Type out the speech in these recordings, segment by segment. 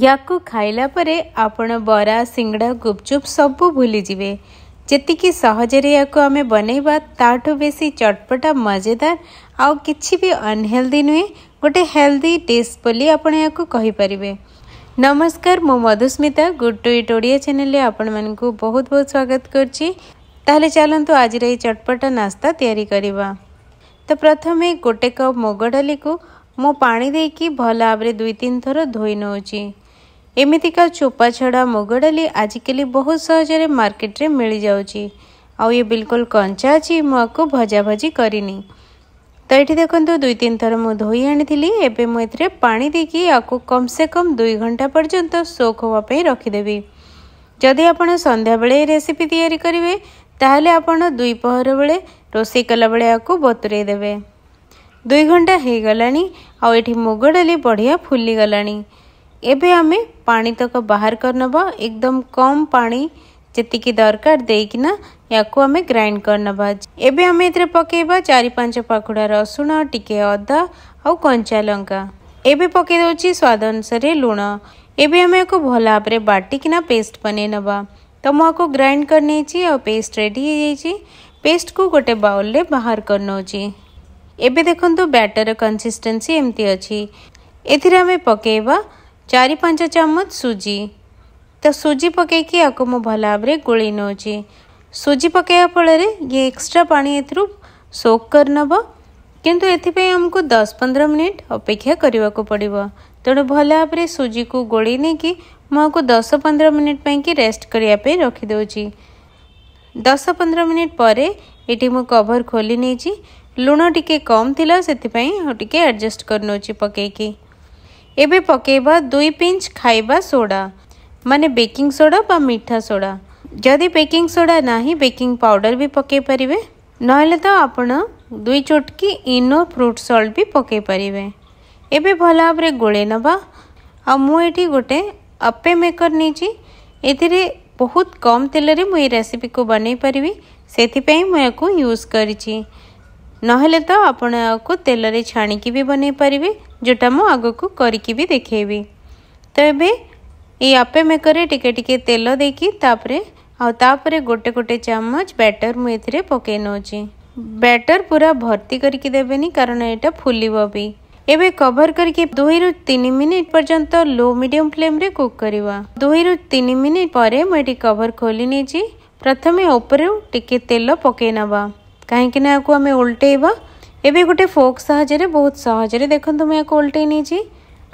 ୟାକୁ ଖାଇଲା ପରେ ଆପଣ ବରା ସିଙ୍ଗଡ଼ା ଗୁପଚୁପ୍ ସବୁ ଭୁଲିଯିବେ ଯେତିକି ସହଜରେ ୟାକୁ ଆମେ ବନେଇବା ତାଠୁ ବେଶୀ ଚଟପଟା ମଜେଦାର ଆଉ କିଛି ବି ଅନହେଲ୍ଦି ନୁହେଁ ଗୋଟେ ହେଲ୍ଦି ଡିଶ୍ ବୋଲି ଆପଣ ୟାକୁ କହିପାରିବେ ନମସ୍କାର ମୁଁ Madhusmita good to eat Odia ଚ୍ୟାନେଲରେ ଆପଣମାନଙ୍କୁ ବହୁତ ବହୁତ ସ୍ୱାଗତ କରୁଛି ତାହେଲେ ଚାଲନ୍ତୁ ଆଜିର ଏଇ ଚଟପଟା ନାସ୍ତା ତିଆରି କରିବା ତ ପ୍ରଥମେ ଗୋଟେ କପ୍ ମୁଗ ଡାଲିକୁ ମୁଁ ପାଣି ଦେଇକି ଭଲ ଭାବରେ ଦୁଇ ତିନି ଥର ଧୋଇ ନେଉଛି ଏମିତିକା ଚୋପା ଛଡ଼ା ମୁଗ ଡାଲି ଆଜିକାଲି ବହୁତ ସହଜରେ ମାର୍କେଟରେ ମିଳିଯାଉଛି ଆଉ ଇଏ ବିଲକୁଲ କଞ୍ଚା ଅଛି ମୁଁ ଆକୁ ଭଜାଭଜି କରିନି ତ ଏଠି ଦେଖନ୍ତୁ ଦୁଇ ତିନି ଥର ମୁଁ ଧୋଇ ଆଣିଥିଲି ଏବେ ମୁଁ ଏଥିରେ ପାଣି ଦେଇକି ଆକୁ କମ୍ସେ କମ୍ ଦୁଇ ଘଣ୍ଟା ପର୍ଯ୍ୟନ୍ତ ସୋକ୍ ହେବା ପାଇଁ ରଖିଦେବି ଯଦି ଆପଣ ସନ୍ଧ୍ୟାବେଳେ ଏ ରେସିପି ତିଆରି କରିବେ ତାହେଲେ ଆପଣ ଦୁଇ ପହର ବେଳେ ରୋଷେଇ କଲାବେଳେ ଆକୁ ବତୁରେଇ ଦେବେ ଦୁଇ ଘଣ୍ଟା ହେଇଗଲାଣି ଆଉ ଏଠି ମୁଗ ଡାଲି ବଢ଼ିଆ ଫୁଲିଗଲାଣି ଏବେ ଆମେ ପାଣି ତକ ବାହାର କରିନେବା ଏକଦମ କମ୍ ପାଣି ଯେତିକି ଦରକାର ଦେଇକିନା ୟାକୁ ଆମେ ଗ୍ରାଇଣ୍ଡ କରିନେବା ଏବେ ଆମେ ଏଥିରେ ପକାଇବା ଚାରି ପାଞ୍ଚ ପାଖୁଡ଼ା ରସୁଣ ଟିକେ ଅଦା ଆଉ କଞ୍ଚା ଲଙ୍କା ଏବେ ପକାଇ ଦେଉଛି ସ୍ୱାଦ ଅନୁସାରେ ଲୁଣ ଏବେ ଆମେ ୟାକୁ ଭଲ ଭାବରେ ବାଟିକିନା ପେଷ୍ଟ ବନେଇ ନେବା ତ ମୁଁ ୟାକୁ ଗ୍ରାଇଣ୍ଡ କରିନେଇଛି ଆଉ ପେଷ୍ଟ ରେଡ଼ି ହେଇଯାଇଛି ପେଷ୍ଟକୁ ଗୋଟେ ବାଉଲରେ ବାହାର କରିନେଉଛି ଏବେ ଦେଖନ୍ତୁ ବ୍ୟାଟର କନସିଷ୍ଟେନ୍ସି ଏମିତି ଅଛି ଏଥିରେ ଆମେ ପକାଇବା ଚାରି ପାଞ୍ଚ ଚାମଚ ସୁଜି ତ ସୁଜି ପକାଇକି ୟାକୁ ମୁଁ ଭଲ ଭାବରେ ଗୋଳେଇ ନେଉଛି ସୁଜି ପକାଇବା ଫଳରେ ଇଏ ଏକ୍ସଟ୍ରା ପାଣି ଏଥିରୁ ସୋକ୍ କରିନେବ କିନ୍ତୁ ଏଥିପାଇଁ ଆମକୁ ଦଶ ପନ୍ଦର ମିନିଟ୍ ଅପେକ୍ଷା କରିବାକୁ ପଡ଼ିବ ତେଣୁ ଭଲ ଭାବରେ ସୁଜିକୁ ଗୋଳେଇ ନେଇକି ମୁଁ ଆକୁ ଦଶ ପନ୍ଦର ମିନିଟ୍ ପାଇଁକି ରେଷ୍ଟ କରିବା ପାଇଁ ରଖିଦେଉଛି ଦଶ ପନ୍ଦର ମିନିଟ୍ ପରେ ଏଠି ମୁଁ କଭର୍ ଖୋଲି ନେଇଛି ଲୁଣ ଟିକେ କମ୍ ଥିଲା ସେଥିପାଇଁ ଆଉ ଟିକେ ଆଡ଼ଜଷ୍ଟ କରିନେଉଛି ପକାଇକି ଏବେ ପକାଇବା ଦୁଇ ପିଞ୍ଚ ଖାଇବା ସୋଡ଼ା ମାନେ ବେକିଂ ସୋଡ଼ା ବା ମିଠା ସୋଡ଼ା ଯଦି ବେକିଂ ସୋଡ଼ା ନାହିଁ ବେକିଂ ପାଉଡ଼ର ବି ପକାଇ ପାରିବେ ନହେଲେ ତ ଆପଣ ଦୁଇ ଚୁଟକି ଇନୋ ଫ୍ରୁଟ୍ ସଲ୍ଟ ବି ପକାଇ ପାରିବେ ଏବେ ଭଲ ଭାବରେ ଗୋଳେଇ ନେବା ଆଉ ମୁଁ ଏଠି ଗୋଟେ ଅପେ ମେକର୍ ନେଇଛି ଏଥିରେ ବହୁତ କମ୍ ତେଲରେ ମୁଁ ଏ ରେସିପିକୁ ବନେଇ ପାରିବି ସେଥିପାଇଁ ମୁଁ ୟାକୁ ୟୁଜ୍ କରିଛି ନହେଲେ ତ ଆପଣ ୟାକୁ ତେଲରେ ଛାଣିକି ବି ବନେଇ ପାରିବେ ଯେଉଁଟା ମୁଁ ଆଗକୁ କରିକି ବି ଦେଖେଇବି ତ ଏବେ ଏଇ ଆପେ ମେକରେ ଟିକେ ଟିକେ ତେଲ ଦେଇକି ତାପରେ ଆଉ ତାପରେ ଗୋଟେ ଗୋଟେ ଚାମଚ ବ୍ୟାଟର ମୁଁ ଏଥିରେ ପକାଇ ନେଉଛି ବ୍ୟାଟର ପୁରା ଭର୍ତ୍ତି କରିକି ଦେବେନି କାରଣ ଏଇଟା ଫୁଲିବ ବି ଏବେ କଭର କରିକି ଦୁଇରୁ ତିନି ମିନିଟ୍ ପର୍ଯ୍ୟନ୍ତ ଲୋ ମିଡିୟମ ଫ୍ଲେମ୍ରେ କୁକ୍ କରିବା ଦୁଇରୁ ତିନି ମିନିଟ୍ ପରେ ମୁଁ ଏଠି କଭର ଖୋଲି ନେଇଛି ପ୍ରଥମେ ଉପରୁ ଟିକେ ତେଲ ପକାଇ ନେବା କାହିଁକିନା ୟାକୁ ଆମେ ଓଲଟେଇବା ଏବେ ଗୋଟେ ଫୋକ୍ ସାହାଯ୍ୟରେ ବହୁତ ସହଜରେ ଦେଖନ୍ତୁ ମୁଁ ଏହାକୁ ଓଲଟେଇ ନେଇଛି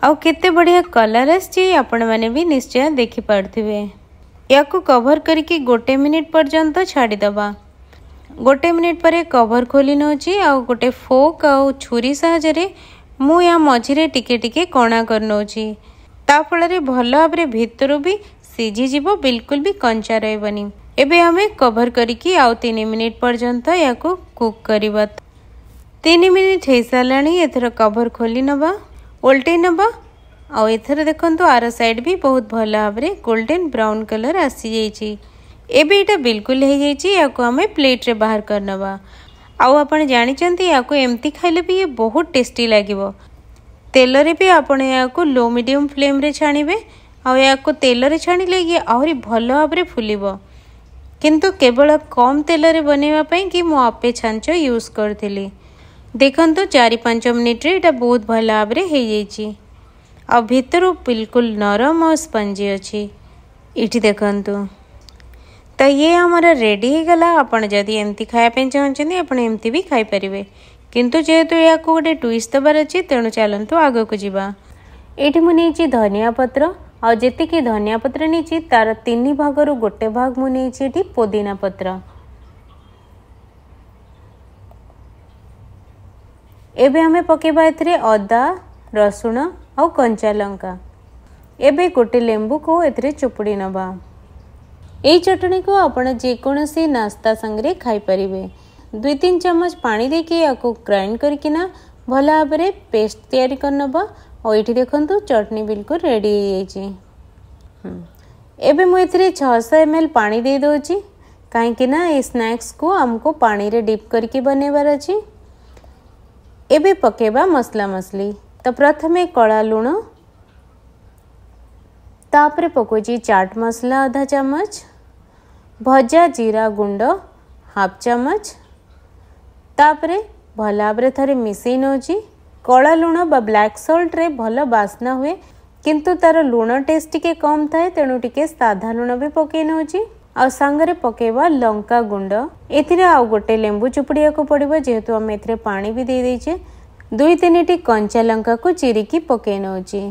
ଆଉ କେତେ ବଢ଼ିଆ କଲର୍ ଆସିଛି ଆପଣମାନେ ବି ନିଶ୍ଚୟ ଦେଖିପାରୁଥିବେ ଏହାକୁ କଭର୍ କରିକି ଗୋଟେ ମିନିଟ୍ ପର୍ଯ୍ୟନ୍ତ ଛାଡ଼ିଦେବା ଗୋଟେ ମିନିଟ୍ ପରେ କଭର୍ ଖୋଲି ନେଉଛି ଆଉ ଗୋଟେ ଫୋକ୍ ଆଉ ଛୁରୀ ସାହାଯ୍ୟରେ ମୁଁ ଏହା ମଝିରେ ଟିକେ ଟିକେ କଣା କରିନେଉଛି ତା ଫଳରେ ଭଲ ଭାବରେ ଭିତରୁ ବି ସିଝିଯିବ ବିଲକୁଲ ବି କଞ୍ଚା ରହିବନି ଏବେ ଆମେ କଭର୍ କରିକି ଆଉ ତିନି ମିନିଟ୍ ପର୍ଯ୍ୟନ୍ତ ଏହାକୁ କୁକ୍ କରିବା ତିନି ମିନିଟ୍ ହୋଇସାରିଲାଣି ଏଥର କଭର୍ ଖୋଲି ନେବା ଓଲଟେଇ ନେବା ଆଉ ଏଥର ଦେଖନ୍ତୁ ଆର ସାଇଡ଼୍ ବି ବହୁତ ଭଲ ଭାବରେ ଗୋଲ୍ଡେନ୍ ବ୍ରାଉନ୍ କଲର୍ ଆସିଯାଇଛି ଏବେ ଏଇଟା ବିଲକୁଲ ହୋଇଯାଇଛି ୟାକୁ ଆମେ ପ୍ଲେଟ୍ରେ ବାହାର କରିନେବା ଆଉ ଆପଣ ଜାଣିଛନ୍ତି ୟାକୁ ଏମିତି ଖାଇଲେ ବି ଇଏ ବହୁତ ଟେଷ୍ଟି ଲାଗିବ ତେଲରେ ବି ଆପଣ ଏହାକୁ ଲୋ ମିଡ଼ିୟମ୍ ଫ୍ଲେମ୍ରେ ଛାଣିବେ ଆଉ ଏହାକୁ ତେଲରେ ଛାଣିଲେ ଇଏ ଆହୁରି ଭଲ ଭାବରେ ଫୁଲିବ କିନ୍ତୁ କେବଳ କମ୍ ତେଲରେ ବନେଇବା ପାଇଁକି ମୁଁ ଆପେ ଛାଞ୍ଚ ୟୁଜ୍ କରିଥିଲି ଦେଖନ୍ତୁ ଚାରି ପାଞ୍ଚ ମିନିଟ୍ରେ ଏଇଟା ବହୁତ ଭଲ ଭାବରେ ହେଇଯାଇଛି ଆଉ ଭିତରୁ ବିଲକୁଲ ନରମ ଓ ସ୍ପଞ୍ଜି ଅଛି ଏଇଠି ଦେଖନ୍ତୁ ତ ଇଏ ଆମର ରେଡ଼ି ହେଇଗଲା ଆପଣ ଯଦି ଏମିତି ଖାଇବା ପାଇଁ ଚାହୁଁଛନ୍ତି ଆପଣ ଏମିତି ବି ଖାଇପାରିବେ କିନ୍ତୁ ଯେହେତୁ ଏହାକୁ ଗୋଟେ ଟୁଇଷ୍ଟ ଦେବାର ଅଛି ତେଣୁ ଚାଲନ୍ତୁ ଆଗକୁ ଯିବା ଏଇଠି ମୁଁ ନେଇଛି ଧନିଆ ପତ୍ର ଆଉ ଯେତିକି ଧନିଆ ପତ୍ର ନେଇଛି ତା'ର ତିନି ଭାଗରୁ ଗୋଟେ ଭାଗ ମୁଁ ନେଇଛି ଏଠି ପୋଦିନା ପତ୍ର ଏବେ ଆମେ ପକାଇବା ଏଥିରେ ଅଦା ରସୁଣ ଆଉ କଞ୍ଚା ଲଙ୍କା ଏବେ ଗୋଟେ ଲେମ୍ବୁକୁ ଏଥିରେ ଚୁପୁଡ଼ି ନେବା ଏଇ ଚଟଣିକୁ ଆପଣ ଯେକୌଣସି ନାସ୍ତା ସାଙ୍ଗରେ ଖାଇପାରିବେ ଦୁଇ ତିନି ଚାମଚ ପାଣି ଦେଇକି ୟାକୁ ଗ୍ରାଇଣ୍ଡ କରିକିନା ଭଲ ଭାବରେ ପେଷ୍ଟ ତିଆରି କରିନେବା ଆଉ ଏଇଠି ଦେଖନ୍ତୁ ଚଟଣି ବିଲକୁଲ ରେଡ଼ି ହେଇଯାଇଛି ଏବେ ମୁଁ ଏଥିରେ ଛଅଶହ ଏମ୍ ଏଲ୍ ପାଣି ଦେଇଦେଉଛି କାହିଁକିନା ଏଇ ସ୍ନାକ୍ସକୁ ଆମକୁ ପାଣିରେ ଡିପ୍ କରିକି ବନେଇବାର ଅଛି ଏବେ ପକାଇବା ମସଲା ମସଲି ତ ପ୍ରଥମେ କଳା ଲୁଣ ତାପରେ ପକାଉଛି ଚାଟ୍ ମସଲା ଅଧା ଚାମଚ ଭଜା ଜିରା ଗୁଣ୍ଡ ହାଫ୍ ଚାମଚ ତାପରେ ଭଲ ଭାବରେ ଥରେ ମିଶାଇ ନେଉଛି କଳା ଲୁଣ ବା ବ୍ଲାକ୍ ସଲ୍ଟରେ ଭଲ ବାସ୍ନା ହୁଏ କିନ୍ତୁ ତା'ର ଲୁଣ ଟେଷ୍ଟ ଟିକେ କମ୍ ଥାଏ ତେଣୁ ଟିକେ ସାଧା ଲୁଣ ବି ପକାଇ ନେଉଛି ଆଉ ସାଙ୍ଗରେ ପକାଇବା ଲଙ୍କା ଗୁଣ୍ଡ ଏଥିରେ ଆଉ ଗୋଟେ ଲେମ୍ବୁ ଚୁପୁଡ଼ିବାକୁ ପଡ଼ିବ ଯେହେତୁ ଆମେ ଏଥିରେ ପାଣି ବି ଦେଇଦେଇଛେ ଦୁଇ ତିନିଟି କଞ୍ଚା ଲଙ୍କାକୁ ଚିରିକି ପକାଇ ନେଉଛି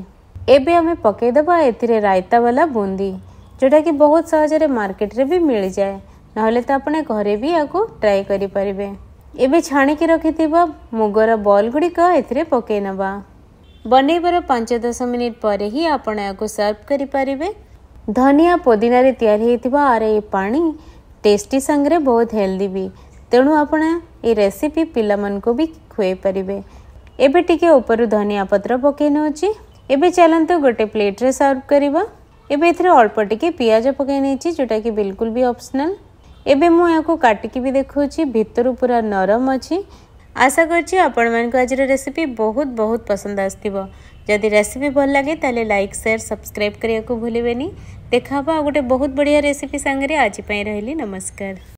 ଏବେ ଆମେ ପକାଇଦେବା ଏଥିରେ ରାଇତାବାଲା ବୁନ୍ଦି ଯେଉଁଟାକି ବହୁତ ସହଜରେ ମାର୍କେଟରେ ବି ମିଳିଯାଏ ନହେଲେ ତ ଆପଣ ଘରେ ବି ଏହାକୁ ଟ୍ରାଏ କରିପାରିବେ ଏବେ ଛାଣିକି ରଖିଥିବା ମୁଗର ବଲ୍ ଗୁଡ଼ିକ ଏଥିରେ ପକାଇ ନେବା ବନେଇବାର ପାଞ୍ଚ ଦଶ ମିନିଟ୍ ପରେ ହିଁ ଆପଣ ଏହାକୁ ସର୍ଭ କରିପାରିବେ ଧନିଆ ପୋଦିନାରେ ତିଆରି ହେଇଥିବା ଆର ଏ ପାଣି ଟେଷ୍ଟି ସାଙ୍ଗରେ ବହୁତ ହେଲ୍ଦି ବି ତେଣୁ ଆପଣ ଏ ରେସିପି ପିଲାମାନଙ୍କୁ ବି ଖୁଆଇ ପାରିବେ ଏବେ ଟିକେ ଉପରୁ ଧନିଆ ପତ୍ର ପକାଇ ନେଉଛି ଏବେ ଚାଲନ୍ତୁ ଗୋଟେ ପ୍ଲେଟ୍ରେ ସର୍ଭ କରିବା ଏବେ ଏଥିରେ ଅଳ୍ପ ଟିକେ ପିଆଜ ପକାଇ ନେଇଛି ଯେଉଁଟାକି ବିଲକୁଲ ବି ଅପସନାଲ୍ ଏବେ ମୁଁ ଏହାକୁ କାଟିକି ବି ଦେଖାଉଛି ଭିତରୁ ପୁରା ନରମ ଅଛି আশা করছি আপনার আজর রেসিপি বহুত বহুত পসন্দ আসব যদি রেসিপি ভাল লাগে তাহলে লাইক সেয়ার সবসক্রাইব করা ভুলবেনি দেখা হব আ গোটে বহুত বড়িয়া রেসিপি সাংরে আজপাই রহলি নমস্কার